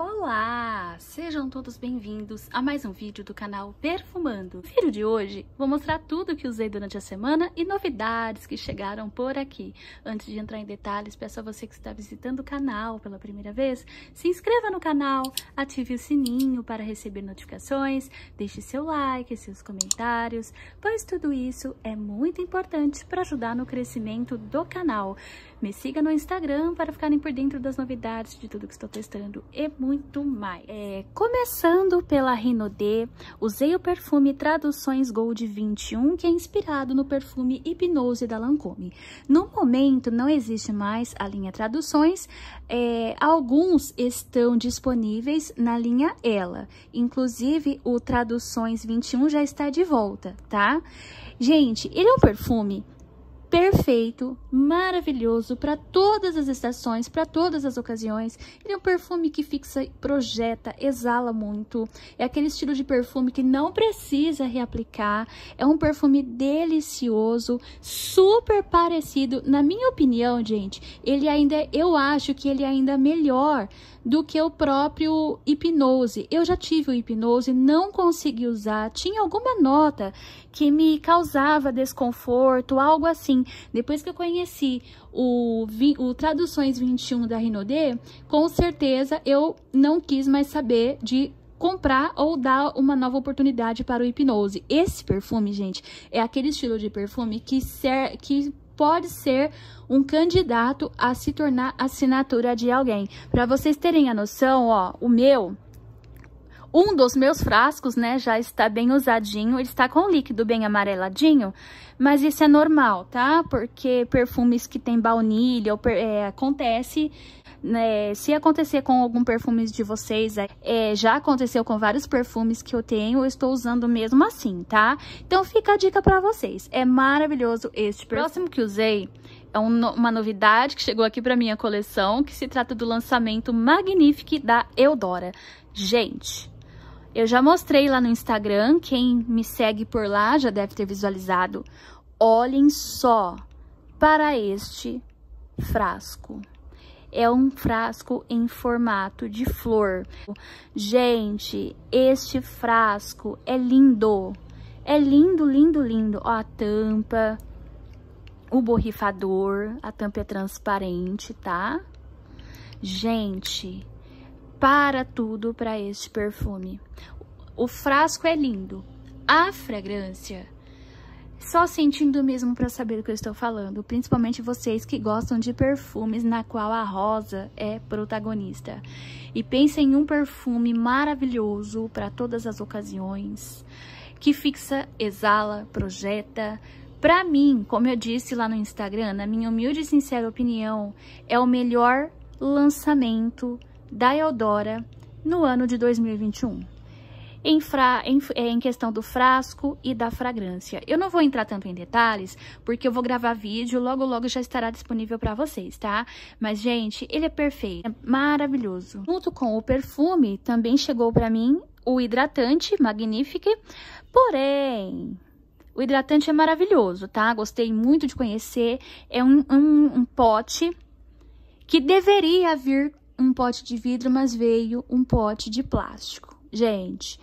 Olá! Sejam todos bem-vindos a mais um vídeo do canal Perfumando. No vídeo de hoje, vou mostrar tudo que usei durante a semana e novidades que chegaram por aqui. Antes de entrar em detalhes, peço a você que está visitando o canal pela primeira vez, se inscreva no canal, ative o sininho para receber notificações, deixe seu like, seus comentários, pois tudo isso é muito importante para ajudar no crescimento do canal. Me siga no Instagram para ficarem por dentro das novidades de tudo que estou testando e muito mais. É, é, começando pela Renaudet, usei o perfume Traduções Gold 21, que é inspirado no perfume Hipnose da Lancôme. No momento, não existe mais a linha Traduções, é, alguns estão disponíveis na linha Ela. Inclusive, o Traduções 21 já está de volta, tá? Gente, ele é um perfume perfeito, maravilhoso para todas as estações, para todas as ocasiões. Ele é um perfume que fixa, projeta, exala muito. É aquele estilo de perfume que não precisa reaplicar. É um perfume delicioso, super parecido, na minha opinião, gente. Ele ainda, é, eu acho que ele é ainda é melhor do que o próprio hipnose. Eu já tive o hipnose, não consegui usar, tinha alguma nota que me causava desconforto, algo assim. Depois que eu conheci o, o Traduções 21 da Rinodê, com certeza eu não quis mais saber de comprar ou dar uma nova oportunidade para o hipnose. Esse perfume, gente, é aquele estilo de perfume que, ser, que pode ser um candidato a se tornar assinatura de alguém. Para vocês terem a noção, ó, o meu um dos meus frascos, né, já está bem usadinho, ele está com líquido bem amareladinho, mas isso é normal, tá? Porque perfumes que tem baunilha, ou, é, acontece né, se acontecer com algum perfume de vocês, é, é, já aconteceu com vários perfumes que eu tenho, eu estou usando mesmo assim, tá? Então fica a dica pra vocês, é maravilhoso este perfume. Próximo que usei é uma novidade que chegou aqui para minha coleção, que se trata do lançamento Magnifique da Eudora. Gente, eu já mostrei lá no Instagram, quem me segue por lá já deve ter visualizado. Olhem só para este frasco é um frasco em formato de flor. Gente, este frasco é lindo. É lindo, lindo, lindo. Ó, a tampa, o borrifador, a tampa é transparente, tá? Gente, para tudo para este perfume. O frasco é lindo. A fragrância só sentindo mesmo para saber do que eu estou falando, principalmente vocês que gostam de perfumes na qual a rosa é protagonista. E pensem em um perfume maravilhoso para todas as ocasiões, que fixa, exala, projeta, para mim, como eu disse lá no Instagram, na minha humilde e sincera opinião, é o melhor lançamento da Eldora no ano de 2021 em, fra, em, é, em questão do frasco e da fragrância. Eu não vou entrar tanto em detalhes, porque eu vou gravar vídeo, logo logo já estará disponível para vocês, tá? Mas, gente, ele é perfeito, é maravilhoso. Junto com o perfume, também chegou para mim o hidratante Magnifique, porém, o hidratante é maravilhoso, tá? Gostei muito de conhecer. É um, um, um, pote que deveria vir um pote de vidro, mas veio um pote de plástico. Gente,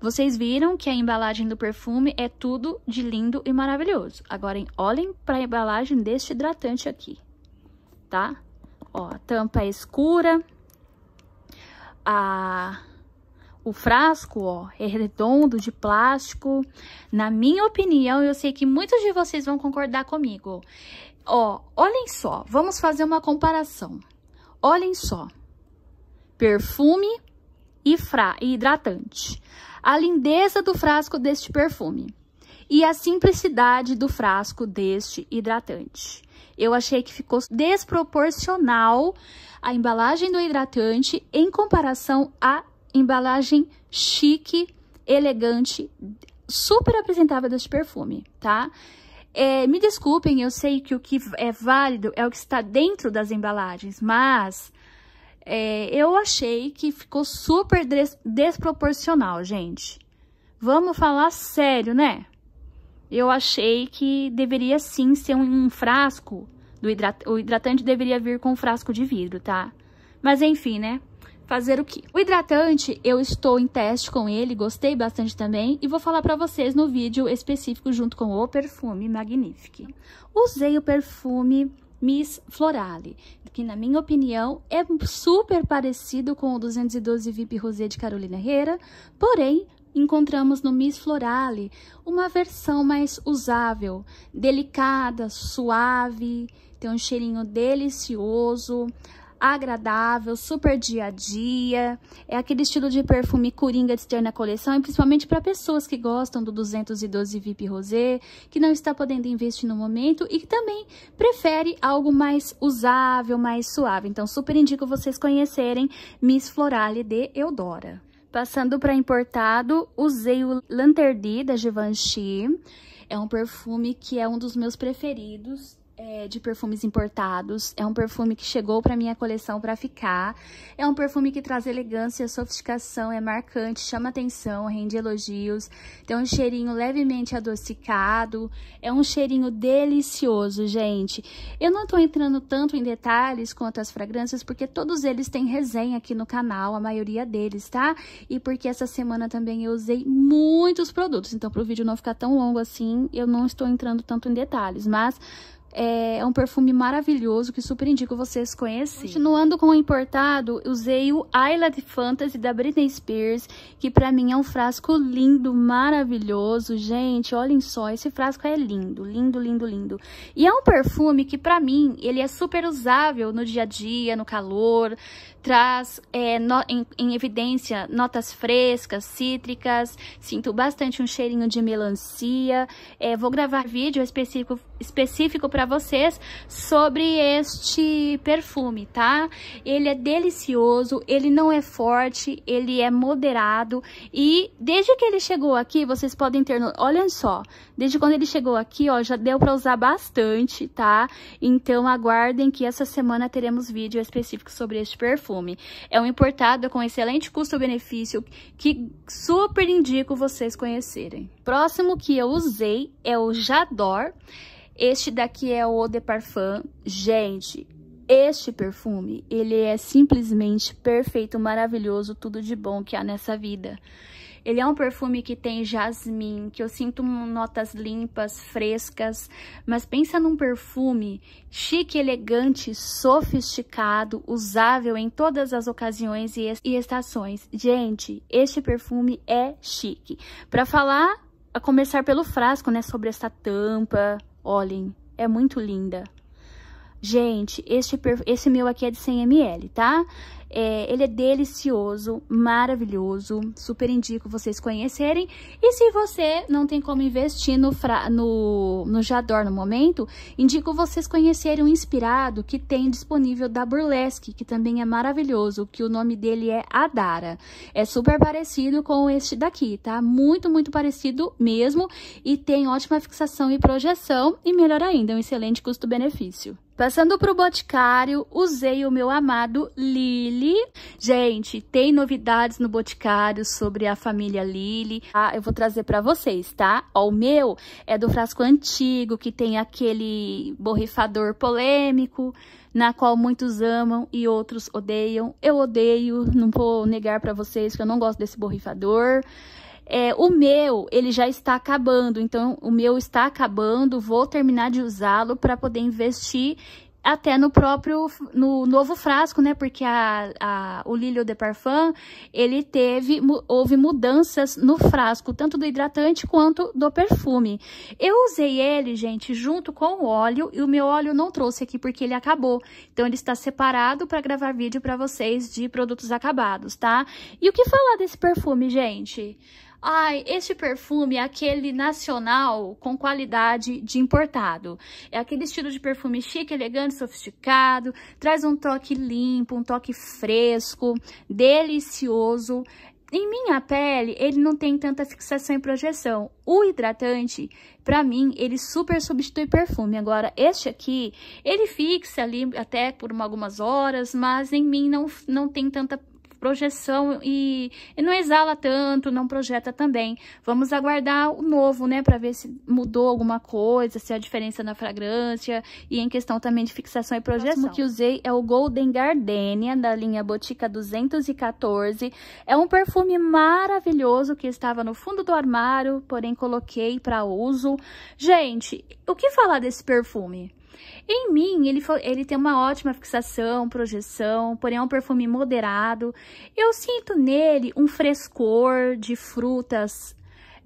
vocês viram que a embalagem do perfume é tudo de lindo e maravilhoso. Agora, olhem para a embalagem deste hidratante aqui, tá? Ó, a tampa é escura, a... o frasco, ó, é redondo, de plástico. Na minha opinião, eu sei que muitos de vocês vão concordar comigo. Ó, olhem só, vamos fazer uma comparação. Olhem só, perfume e, e hidratante, a lindeza do frasco deste perfume e a simplicidade do frasco deste hidratante. Eu achei que ficou desproporcional a embalagem do hidratante em comparação à embalagem chique, elegante, super apresentável deste perfume, tá? É, me desculpem, eu sei que o que é válido é o que está dentro das embalagens, mas é, eu achei que ficou super des desproporcional, gente. Vamos falar sério, né? Eu achei que deveria sim ser um, um frasco, do hidrat o hidratante deveria vir com um frasco de vidro, tá? Mas enfim, né? Fazer o quê? O hidratante, eu estou em teste com ele, gostei bastante também, e vou falar pra vocês no vídeo específico junto com o perfume Magnifique. Usei o perfume Miss Florale, que na minha opinião é super parecido com o 212 VIP Rosé de Carolina Herrera, porém encontramos no Miss Florale uma versão mais usável, delicada, suave, tem um cheirinho delicioso, agradável, super dia a dia. É aquele estilo de perfume coringa de ter na coleção e principalmente para pessoas que gostam do 212 VIP Rosé, que não está podendo investir no momento e que também prefere algo mais usável, mais suave. Então, super indico vocês conhecerem Miss Florale de Eudora. Passando para importado, usei o Lanterdi da Givenchy. É um perfume que é um dos meus preferidos é, de perfumes importados. É um perfume que chegou para minha coleção para ficar. É um perfume que traz elegância, sofisticação, é marcante, chama atenção, rende elogios. Tem um cheirinho levemente adocicado. É um cheirinho delicioso, gente. Eu não tô entrando tanto em detalhes quanto as fragrâncias, porque todos eles têm resenha aqui no canal, a maioria deles, tá? E porque essa semana também eu usei muitos produtos. Então, pro vídeo não ficar tão longo assim, eu não estou entrando tanto em detalhes. Mas é, um perfume maravilhoso que super indico vocês conhecerem. Continuando com o importado, usei o Isla de Fantasy da Britney Spears, que pra mim é um frasco lindo, maravilhoso. Gente, olhem só, esse frasco é lindo, lindo, lindo, lindo. E é um perfume que pra mim, ele é super usável no dia a dia, no calor, traz é, no, em, em, evidência notas frescas, cítricas, sinto bastante um cheirinho de melancia. É, vou gravar vídeo específico, específico para vocês sobre este perfume, tá? Ele é delicioso, ele não é forte, ele é moderado e desde que ele chegou aqui, vocês podem ter... Olha só, desde quando ele chegou aqui, ó, já deu para usar bastante, tá? Então aguardem que essa semana teremos vídeo específico sobre este perfume perfume. É um importado com excelente custo-benefício que super indico vocês conhecerem. Próximo que eu usei é o Jador. Este daqui é o Eau de Parfum. Gente, este perfume, ele é simplesmente perfeito, maravilhoso, tudo de bom que há nessa vida. Ele é um perfume que tem jasmim, que eu sinto notas limpas, frescas, mas pensa num perfume chique, elegante, sofisticado, usável em todas as ocasiões e estações. Gente, este perfume é chique. Para falar, a começar pelo frasco, né, sobre essa tampa, olhem, é muito linda. Gente, este, esse meu aqui é de 100ml, tá? É, ele é delicioso, maravilhoso, super indico vocês conhecerem. E se você não tem como investir no, fra, no, no Jador no momento, indico vocês conhecerem o Inspirado, que tem disponível da Burlesque, que também é maravilhoso, que o nome dele é Adara. É super parecido com este daqui, tá? Muito, muito parecido mesmo, e tem ótima fixação e projeção, e melhor ainda, um excelente custo-benefício. Passando para o Boticário, usei o meu amado Lily Lili. Gente, tem novidades no Boticário sobre a família Lili. Ah, eu vou trazer para vocês, tá? Ó, o meu é do frasco antigo, que tem aquele borrifador polêmico, na qual muitos amam e outros odeiam. Eu odeio, não vou negar para vocês que eu não gosto desse borrifador. É, o meu, ele já está acabando, então o meu está acabando, vou terminar de usá-lo para poder investir até no próprio, no novo frasco, né, porque a, a, o Lilio de Parfum, ele teve, houve mudanças no frasco, tanto do hidratante quanto do perfume. Eu usei ele, gente, junto com o óleo, e o meu óleo não trouxe aqui porque ele acabou, então ele está separado para gravar vídeo para vocês de produtos acabados, tá? E o que falar desse perfume, gente? Ai, este perfume é aquele nacional com qualidade de importado. É aquele estilo de perfume chique, elegante, sofisticado, traz um toque limpo, um toque fresco, delicioso. Em minha pele, ele não tem tanta fixação e projeção. O hidratante, para mim, ele super substitui perfume. Agora, este aqui, ele fixa ali até por algumas horas, mas em mim não, não tem tanta projeção e, e não exala tanto, não projeta também. Vamos aguardar o novo, né, para ver se mudou alguma coisa, se há diferença na fragrância e em questão também de fixação e projeção. O que usei é o Golden Gardenia da linha Botica 214. É um perfume maravilhoso que estava no fundo do armário, porém coloquei para uso. Gente, o que falar desse perfume? Em mim, ele, ele tem uma ótima fixação, projeção, porém é um perfume moderado. Eu sinto nele um frescor de frutas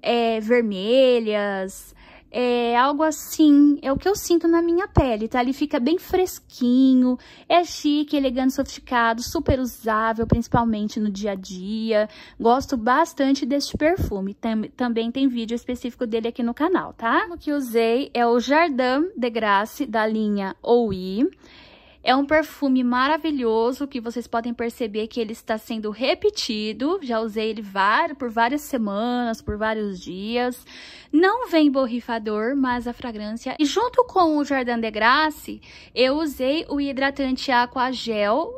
é, vermelhas, é algo assim, é o que eu sinto na minha pele, tá? Ele fica bem fresquinho, é chique, elegante, sofisticado, super usável, principalmente no dia a dia. Gosto bastante deste perfume, Tam também tem vídeo específico dele aqui no canal, tá? O que usei é o Jardim de Grace da linha Oui é um perfume maravilhoso que vocês podem perceber que ele está sendo repetido. Já usei ele por várias semanas, por vários dias. Não vem borrifador, mas a fragrância. E junto com o Jardin de Grace, eu usei o hidratante Aqua Gel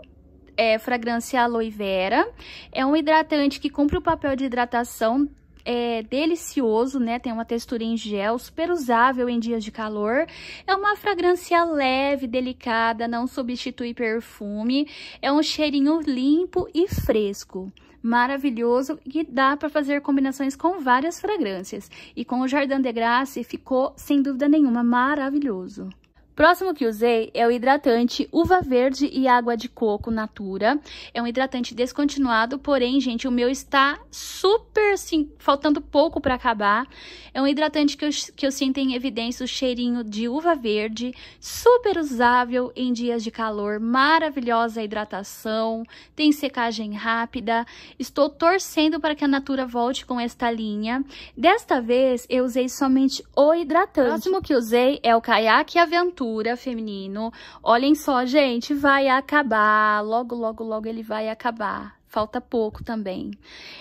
é, fragrância aloe vera. É um hidratante que cumpre o papel de hidratação é delicioso, né? Tem uma textura em gel, super usável em dias de calor. É uma fragrância leve, delicada, não substitui perfume. É um cheirinho limpo e fresco maravilhoso e dá para fazer combinações com várias fragrâncias. E com o Jardim de Grace ficou, sem dúvida nenhuma, maravilhoso. Próximo que usei é o hidratante uva verde e água de coco natura. É um hidratante descontinuado, porém, gente, o meu está super, sim, faltando pouco para acabar. É um hidratante que eu, que eu sinto em evidência o cheirinho de uva verde, super usável em dias de calor, maravilhosa hidratação, tem secagem rápida. Estou torcendo para que a Natura volte com esta linha. Desta vez, eu usei somente o hidratante. O próximo que usei é o Kayak Aventura cultura feminino. Olhem só, gente, vai acabar. Logo, logo, logo ele vai acabar. Falta pouco também.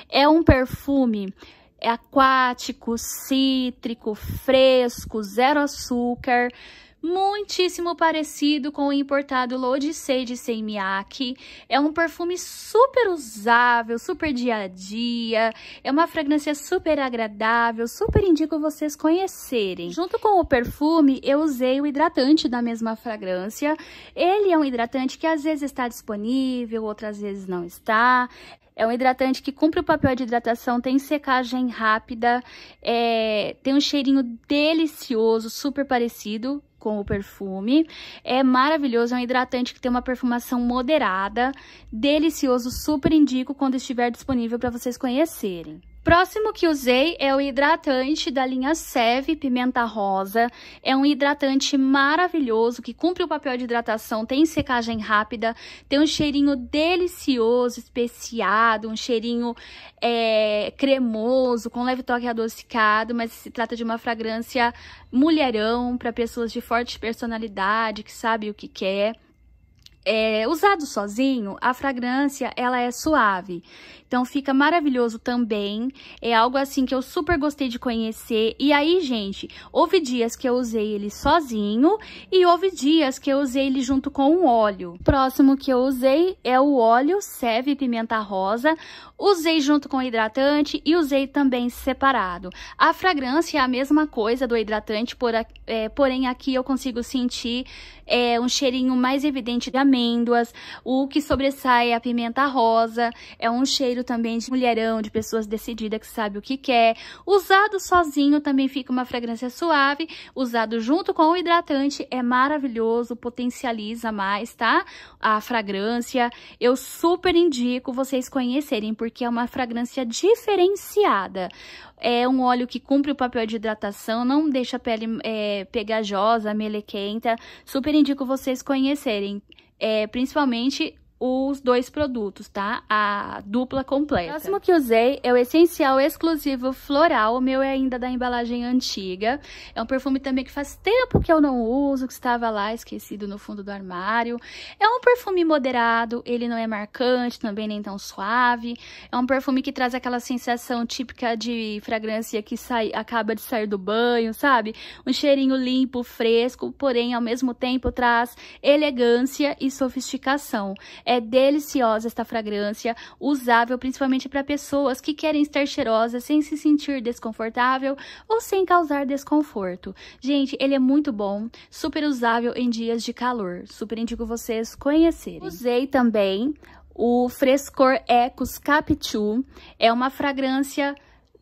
É um perfume é aquático, cítrico, fresco, zero açúcar muitíssimo parecido com o importado L'Odyssée de Seimiaki. É um perfume super usável, super dia a dia, é uma fragrância super agradável, super indico vocês conhecerem. Junto com o perfume, eu usei o hidratante da mesma fragrância. Ele é um hidratante que às vezes está disponível, outras vezes não está. É um hidratante que cumpre o papel de hidratação, tem secagem rápida, é, tem um cheirinho delicioso, super parecido com o perfume. É maravilhoso, é um hidratante que tem uma perfumação moderada, delicioso, super indico quando estiver disponível para vocês conhecerem próximo que usei é o hidratante da linha Seve Pimenta Rosa. É um hidratante maravilhoso que cumpre o papel de hidratação, tem secagem rápida, tem um cheirinho delicioso, especiado, um cheirinho é, cremoso, com leve toque adocicado, mas se trata de uma fragrância mulherão para pessoas de forte personalidade, que sabe o que quer. É, usado sozinho, a fragrância ela é suave. Então fica maravilhoso também. É algo assim que eu super gostei de conhecer. E aí, gente, houve dias que eu usei ele sozinho e houve dias que eu usei ele junto com o um óleo. O próximo que eu usei é o óleo Seve Pimenta Rosa. Usei junto com o hidratante e usei também separado. A fragrância é a mesma coisa do hidratante, por, é, porém aqui eu consigo sentir é, um cheirinho mais evidente de amêndoas. O que sobressai é a pimenta rosa, é um cheiro também de mulherão, de pessoas decididas que sabe o que quer. Usado sozinho também fica uma fragrância suave, usado junto com o hidratante é maravilhoso, potencializa mais, tá? A fragrância, eu super indico vocês conhecerem, porque é uma fragrância diferenciada. É um óleo que cumpre o papel de hidratação, não deixa a pele é, pegajosa, melequenta. Super indico vocês conhecerem. É, principalmente os dois produtos, tá? A dupla completa. O próximo que usei é o Essencial Exclusivo Floral, o meu é ainda da embalagem antiga. É um perfume também que faz tempo que eu não uso, que estava lá esquecido no fundo do armário. É um perfume moderado, ele não é marcante, também nem tão suave. É um perfume que traz aquela sensação típica de fragrância que sai, acaba de sair do banho, sabe? Um cheirinho limpo, fresco, porém ao mesmo tempo traz elegância e sofisticação. É deliciosa esta fragrância, usável principalmente para pessoas que querem estar cheirosas sem se sentir desconfortável ou sem causar desconforto. Gente, ele é muito bom, super usável em dias de calor. Super indico vocês conhecerem. Usei também o Frescor Ecos Capchu. É uma fragrância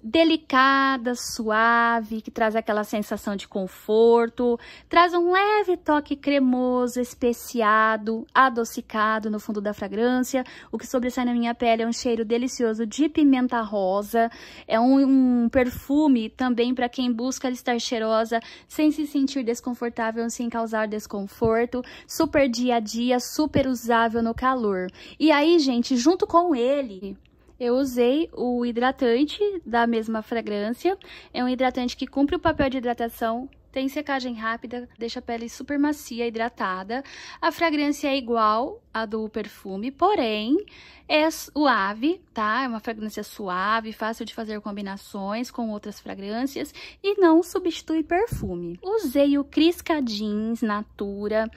delicada, suave, que traz aquela sensação de conforto, traz um leve toque cremoso, especiado, adocicado no fundo da fragrância. O que sobressai na minha pele é um cheiro delicioso de pimenta rosa, é um, um perfume também para quem busca estar cheirosa sem se sentir desconfortável, sem causar desconforto, super dia a dia, super usável no calor. E aí, gente, junto com ele, eu usei o hidratante da mesma fragrância. É um hidratante que cumpre o papel de hidratação tem secagem rápida, deixa a pele super macia, hidratada. A fragrância é igual à do perfume, porém é suave, tá? É uma fragrância suave, fácil de fazer combinações com outras fragrâncias e não substitui perfume. Usei o Crisca Jeans Natura,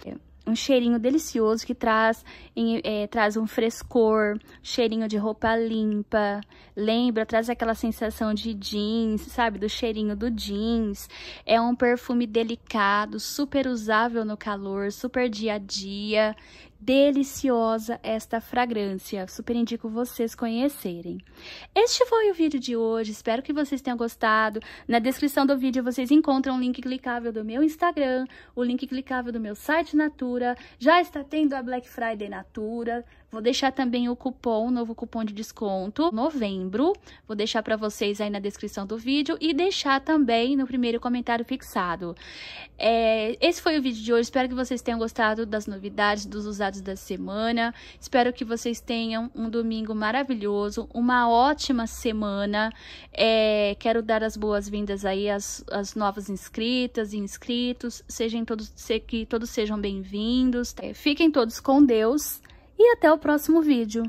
um cheirinho delicioso que traz, em, é, traz um frescor, cheirinho de roupa limpa, lembra, traz aquela sensação de jeans, sabe, do cheirinho do jeans. É um perfume delicado, super usável no calor, super dia a dia, deliciosa esta fragrância. Super indico vocês conhecerem. Este foi o vídeo de hoje, espero que vocês tenham gostado. Na descrição do vídeo vocês encontram o um link clicável do meu Instagram, o link clicável do meu site Natura. Já está tendo a Black Friday Natura. Vou deixar também o cupom, o novo cupom de desconto, novembro. Vou deixar para vocês aí na descrição do vídeo e deixar também no primeiro comentário fixado. É, esse foi o vídeo de hoje, espero que vocês tenham gostado das novidades, dos usados aprendizados da semana. Espero que vocês tenham um domingo maravilhoso, uma ótima semana. É, quero dar as boas-vindas aí às, às, novas inscritas e inscritos. Sejam todos, se, que todos sejam bem-vindos. É, fiquem todos com Deus e até o próximo vídeo.